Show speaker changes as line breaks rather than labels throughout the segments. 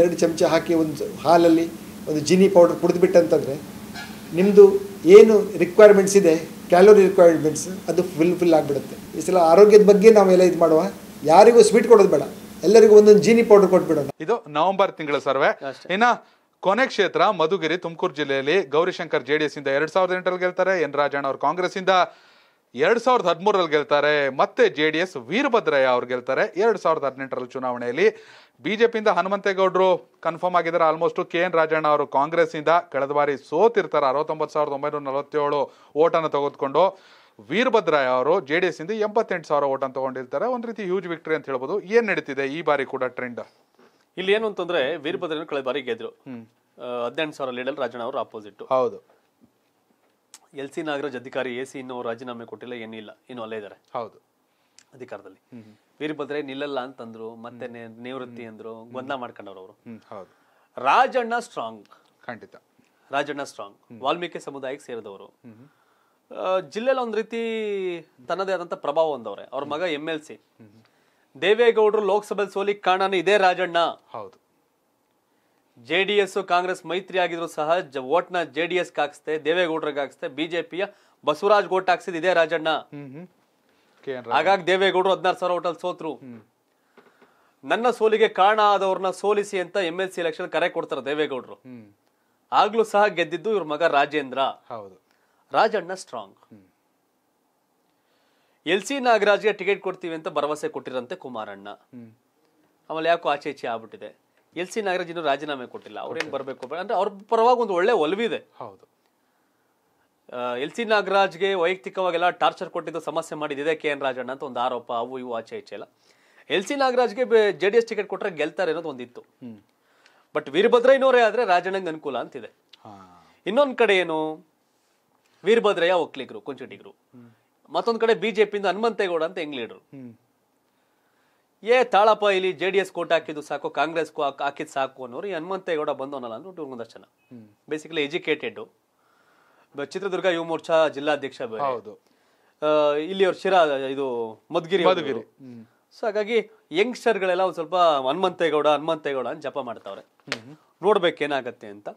ಎರಡು ಚಮಚ ಹಾಕಿ ಒಂದು ಹಾಲಲ್ಲಿ ಒಂದು ಜಿನಿ ಪೌಡರ್ ಕುಡಿದ್ಬಿಟ್ಟಂತಂದರೆ ನಿಮ್ಮದು ಏನು ರಿಕ್ವೈರ್ಮೆಂಟ್ಸ್ ಇದೆ ಕ್ಯಾಲೋರಿ ರಿಕ್ವೈರ್ಮೆಂಟ್ಸ್ ಅದು ಫುಲ್ ಫಿಲ್ ಆಗಿಬಿಡುತ್ತೆ ಈ ಸಲ ಆರೋಗ್ಯದ ಬಗ್ಗೆ ನಾವೆಲ್ಲ ಇದು ಮಾಡುವ ಯಾರಿಗೂ ಸ್ವೀಟ್ ಕೊಡೋದು ಬೇಡ ಎಲ್ಲರಿಗೂ ಒಂದೊಂದು ಜೀನಿ ಪೌಡರ್ ಕೊಟ್ಬಿಡೋಣ ಇದು ನವೆಂಬರ್ ತಿಂಗಳ ಸರ್ವೆ ಇನ್ನು ಕೊನೆ ಕ್ಷೇತ್ರ ಮಧುಗಿರಿ ತುಮಕೂರು ಜಿಲ್ಲೆಯಲ್ಲಿ ಗೌರಿಶಂಕರ್ ಜೆಡಿಎಸ್ ಇಂದ ಎರಡ್ ಸಾವಿರದ ಎಂಟರಲ್ಲಿ ಗೆಲ್ತಾರೆ ಎನ್ ರಾಜಣ್ಣ ಅವರು ಕಾಂಗ್ರೆಸ್ ಇಂದ ಎರಡ್ ಸಾವಿರದ ಹದಿಮೂರಲ್ಲಿ ಗೆಲ್ತಾರೆ ಮತ್ತೆ ಜೆ ಡಿ ಎಸ್ ವೀರಭದ್ರಯ್ಯ ಅವ್ರು ಗೆಲ್ತಾರೆ ಎರಡ್ ಸಾವಿರದ ಹದಿನೆಂಟರಲ್ಲಿ ಚುನಾವಣೆಯಲ್ಲಿ ಬಿಜೆಪಿಯಿಂದ ಹನುಮಂತೇಗೌಡರು ಕನ್ಫರ್ಮ್ ಆಗಿದ್ದಾರೆ ಆಲ್ಮೋಸ್ಟ್ ಕೆ ಎನ್ ರಾಜಣ್ಣ ಅವರು ಕಾಂಗ್ರೆಸ್ನಿಂದ ಕಳೆದ ಬಾರಿ ಸೋತಿರ್ತಾರೆ ಅರವತ್ತೊಂಬತ್ತು ಸಾವಿರದ ಒಂಬೈನೂರ ನಲವತ್ತೇಳು ಓಟನ್ನು ತೆಗೆದುಕೊಂಡು ವೀರಭದ್ರಯ್ಯ ಅವರು ಜೆ ಡಿ ಎಸ್ ಇಂದ ಎಂಬತ್ತೆಂಟು ಸಾವಿರ ಓಟನ್ನು ತಗೊಂಡಿರ್ತಾರೆ ಒಂದು ರೀತಿ ಹ್ಯೂಜ್ ವಿಕ್ಟರಿ ಅಂತ ಹೇಳ್ಬೋದು ಏನು ನಡೀತಿದೆ ಈ ಬಾರಿ ಕೂಡ ಟ್ರೆಂಡ್ ಇಲ್ಲಿ ಏನು ಅಂತಂದ್ರೆ ವೀರಭದ್ರ ಕಳೆದ ಬಾರಿ ಗೆದ್ರು ಹದಿನೆಂಟು ಸಾವಿರ ಲೀಡಲ್ಲಿ ರಾಜಣ್ಣ ಅವರು ಅಪೋಸಿಟ್ ಹೌದು ಎಲ್ ಸಿ ನಾಗರಾಜ್ ಅಧಿಕಾರಿ ಎ ಸಿ ಇನ್ನೂ ರಾಜೀನಾಮೆ ಕೊಟ್ಟಿಲ್ಲ ಏನಿಲ್ಲ ಇನ್ನು ಅಲ್ಲೇ ಇದ್ದಾರೆ ಹೌದು ಅಧಿಕಾರದಲ್ಲಿ ವೀರಭದ್ರೆ ನಿಲ್ಲಲ್ಲ ಅಂತಂದ್ರು ಮತ್ತೆ ನಿವೃತ್ತಿ ಅಂದ್ರು ಗೊಂದಲ ಮಾಡ್ಕೊಂಡವ್ರು ಅವರು ಹೌದು ರಾಜಣ್ಣ ಸ್ಟ್ರಾಂಗ್ ಖಂಡಿತ ರಾಜಣ್ಣ ಸ್ಟ್ರಾಂಗ್ ವಾಲ್ಮೀಕಿ ಸಮುದಾಯಕ್ಕೆ ಸೇರಿದವರು ಜಿಲ್ಲೆಯಲ್ಲಿ ಒಂದ್ ರೀತಿ ತನ್ನದೇ ಆದಂತ ಪ್ರಭಾವ ಹೊಂದವ್ರೆ ಅವ್ರ ಮಗ ಎಂ ಎಲ್ ಸಿ ದೇವೇಗೌಡರು ಲೋಕಸಭೆ ಸೋಲಿ ಕಾರಣನೇ ಇದೇ ರಾಜಣ್ಣ ಹೌದು ಜೆ ಡಿ ಎಸ್ ಕಾಂಗ್ರೆಸ್ ಮೈತ್ರಿ ಆಗಿದ್ರು ಸಹ ಜ ನ ಜೆ ಡಿ ಎಸ್ ಹಾಕಿಸ್ತೆ ದೇವೇಗೌಡರಿಗೆ ಹಾಕ್ಸ್ತೆ ಬಿಜೆಪಿಯ ಬಸವರಾಜ್ ಗೋಟ್ ಹಾಕ್ಸಿದ್ ಇದೇ ರಾಜಣ್ಣ ಹಾಗಾಗಿ ದೇವೇಗೌಡರು ಹದಿನಾರು ಸಾವಿರ ಓಟಲ್ ಸೋತ್ರು ನನ್ನ ಸೋಲಿಗೆ ಕಾರಣ ಆದವ್ರನ್ನ ಸೋಲಿಸಿ ಅಂತ ಎಂ ಎಲ್ ಸಿ ಎಲೆಕ್ಷನ್ ಕರೆ ಕೊಡ್ತಾರೆ ದೇವೇಗೌಡರು ಆಗ್ಲೂ ಸಹ ಗೆದ್ದಿದ್ದು ಇವ್ರ ಮಗ ರಾಜೇಂದ್ರ ಹೌದು ರಾಜಣ್ಣ ಸ್ಟ್ರಾಂಗ್ ಎಲ್ ಸಿ ನಾಗರಾಜ್ಗೆ ಟಿಕೆಟ್ ಕೊಡ್ತೀವಿ ಅಂತ ಭರವಸೆ ಕೊಟ್ಟಿರಂತೆ ಕುಮಾರಣ್ಣ ಆಮೇಲೆ ಯಾಕೋ ಆಚೆ ಈಚೆ ಆಗ್ಬಿಟ್ಟಿದೆ ಎಲ್ ಸಿ ನಾಗರಾಜ್ ಇನ್ನೂ ರಾಜೀನಾಮೆ ಕೊಟ್ಟಿಲ್ಲ ಅವ್ರೇನು ಬರಬೇಕು ಅಂದ್ರೆ ಅವ್ರ ಪರವಾಗಿ ಒಂದು ಒಳ್ಳೆ ಒಲವಿದೆ ಹೌದು ಎಲ್ ಸಿ ನಾಗರಾಜ್ಗೆ ವೈಯಕ್ತಿಕವಾಗೆಲ್ಲ ಟಾರ್ಚರ್ ಕೊಟ್ಟಿದ್ದು ಸಮಸ್ಯೆ ಮಾಡಿದ್ದಿದೆ ಕೆ ಎನ್ ರಾಜಣ್ಣ ಅಂತ ಒಂದು ಆರೋಪ ಅವು ಇವು ಆಚೆ ಈಚೆ ಎಲ್ಲ ಎಲ್ ಸಿ ನಾಗರಾಜ್ಗೆ ಜೆ ಡಿ ಎಸ್ ಟಿಕೆಟ್ ಕೊಟ್ಟರೆ ಗೆಲ್ತಾರೆ ಅನ್ನೋದು ಒಂದಿತ್ತು ಬಟ್ ವೀರಭದ್ರಯ್ಯನವರೇ ಆದ್ರೆ ರಾಜಣ್ಣಂಗೆ ಅನುಕೂಲ ಅಂತಿದೆ ಇನ್ನೊಂದು ಕಡೆ ಏನು ವೀರಭದ್ರಯ್ಯ ಒಕ್ಲಿಗರು ಕುಂಚಟಿಗರು ಮತ್ತೊಂದು ಕಡೆ ಬಿಜೆಪಿಯಿಂದ ಹನುಮಂತೇಗೌಡ ಅಂತ ಹೆಂಗ್ ಏ ತಾಳಪ್ಪ ಇಲ್ಲಿ ಜೆ ಡಿ ಎಸ್ ಕೋಟ್ ಹಾಕಿದ್ದು ಸಾಕು ಕಾಂಗ್ರೆಸ್ ಹಾಕಿದ್ ಸಾಕು ಅನ್ನೋರು ಈ ಹನುಮಂತೇಗೌಡ ಬಂದು ಅಂದ್ರೆ ಬೇಸಿಕಲಿ ಎಜುಕೇಟೆಡ್ ಚಿತ್ರದುರ್ಗ ಯುವ ಮೋರ್ಚಾ ಜಿಲ್ಲಾಧ್ಯಕ್ಷ ಇಲ್ಲಿ ಅವ್ರ ಶಿರಾ ಇದು ಮಧುಗಿರಿ ಮಧುಗಿರಿ ಸೊ ಹಾಗಾಗಿ ಯಂಗ್ಸ್ಟರ್ಗಳೆಲ್ಲ ಒಂದು ಸ್ವಲ್ಪ ಹನುಮಂತೇಗೌಡ ಹನುಮಂತೇಗೌಡ ಅಂತ ಜಪ ಮಾಡ್ತಾವ್ರೆ ನೋಡ್ಬೇಕೇನಾಗತ್ತೆ ಅಂತ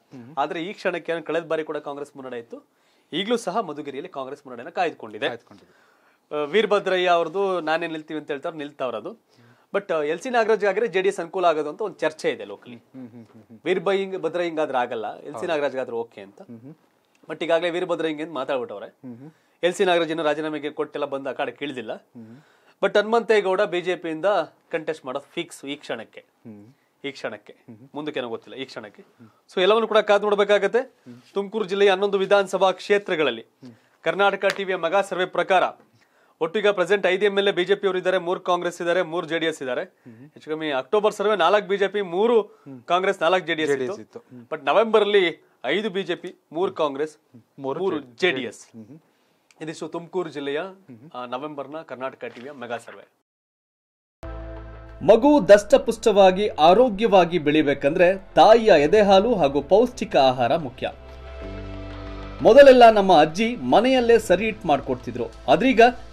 ಆದ್ರೆ ಈ ಕ್ಷಣಕ್ಕೆ ಕಳೆದ ಬಾರಿ ಕೂಡ ಕಾಂಗ್ರೆಸ್ ಮುನ್ನಡೆ ಇತ್ತು ಈಗಲೂ ಸಹ ಮಧುಗಿರಿಯಲ್ಲಿ ಕಾಂಗ್ರೆಸ್ ಮುನ್ನಡೆಯನ್ನು ಕಾಯ್ದುಕೊಂಡಿದೆ ವೀರಭದ್ರಯ್ಯ ಅವ್ರದ್ದು ನಾನೇ ನಿಲ್ತೀವಿ ಅಂತ ಹೇಳ್ತಾರೆ ನಿಲ್ತಾವ್ರದು ಬಟ್ ಎಲ್ ಸಿ ನಾಗರಾಜ್ ಆಗಿದ್ರೆ ಜೆ ಡಿ ಎಸ್ ಅನುಕೂಲ ಆಗೋದು ಅಂತ ಒಂದು ಚರ್ಚೆ ಇದೆ ಲೋಕಲಿ ವೀರ್ಭಯ್ ಹಿಂಗ್ ಭದ್ರ ಆದ್ರೆ ಆಗಲ್ಲ ಎಲ್ ಸಿ ನಾಗರಾಜ್ ಆದ್ರೆ ಓಕೆ ಅಂತ ಬಟ್ ಈಗಾಗಲೇ ವೀರಭದ್ರ ಹಿಂಗ್ ಮಾತಾಡ್ಬಿಟ್ಟವ್ರೆ ಎಲ್ ಸಿ ನಾಗರಾಜ್ ಏನೋ ರಾಜೀನಾಮೆಗೆ ಕೊಟ್ಟೆಲ್ಲ ಬಂದ ಆ ಕಡೆ ಕೇಳಿದಿಲ್ಲ ಬಟ್ ಹನುಮಂತೇಗೌಡ ಬಿಜೆಪಿಯಿಂದ ಕಂಟೆಸ್ಟ್ ಮಾಡೋದು ಫಿಕ್ಸ್ ಈ ಕ್ಷಣಕ್ಕೆ ಈ ಕ್ಷಣಕ್ಕೆ ಮುಂದಕ್ಕೆ ಏನೋ ಗೊತ್ತಿಲ್ಲ ಈ ಕ್ಷಣಕ್ಕೆ ಸೊ ಎಲ್ಲವನ್ನು ಕೂಡ ಕಾದು ನೋಡ್ಬೇಕಾಗತ್ತೆ ತುಮಕೂರು ಜಿಲ್ಲೆಯ ಹನ್ನೊಂದು ವಿಧಾನಸಭಾ ಕ್ಷೇತ್ರಗಳಲ್ಲಿ ಕರ್ನಾಟಕ ಟಿವಿಯ ಮಗಾ ಸರ್ವೆ ಪ್ರಕಾರ ಒಟ್ಟಿಗೆ ಪ್ರೆಸೆಂಟ್ ಐದು ಎಂ ಎಲ್ ಎ ಬಿಜೆಪಿ ಅವರು ಇದ್ದಾರೆ ಮೂರು ಕಾಂಗ್ರೆಸ್ ಇದ್ದಾರೆ ಮೂರು ಜೆಡಿಎಸ್ ಇದ್ದಾರೆ ಹೆಚ್ಚು ಕಮ್ಮಿ ಅಕ್ಟೋಬರ್ ಸರ್ವೆ ನಾಲ್ಕು ಬಿಜೆಪಿ ಮೂರು ಕಾಂಗ್ರೆಸ್ ನಾಲ್ಕು ಜೆಡಿಎಸ್ ಇತ್ತು ಬಟ್ ನವೆಂಬರ್ ಅಲ್ಲಿ ಐದು ಬಿಜೆಪಿ ಮೂರು ಕಾಂಗ್ರೆಸ್ ಮೂರು ಜೆಡಿಎಸ್ ಇದಿಷ್ಟು ತುಮಕೂರು ಜಿಲ್ಲೆಯ ನವೆಂಬರ್ನ ಕರ್ನಾಟಕ ಟಿವಿಯ ಮೆಗಾ ಸರ್ವೆ ಮಗು ದಷ್ಟಪುಷ್ಟವಾಗಿ ಆರೋಗ್ಯವಾಗಿ ಬೆಳಿಬೇಕಂದ್ರೆ ತಾಯಿಯ ಎದೆಹಾಲು ಹಾಗೂ ಪೌಷ್ಟಿಕ ಆಹಾರ ಮುಖ್ಯ ಮೊದಲೆಲ್ಲ ನಮ್ಮ ಅಜ್ಜಿ ಮನೆಯಲ್ಲೇ ಸರಿ ಇಟ್ ಮಾಡ್ಕೊಡ್ತಿದ್ರು ಆದ್ರೀಗ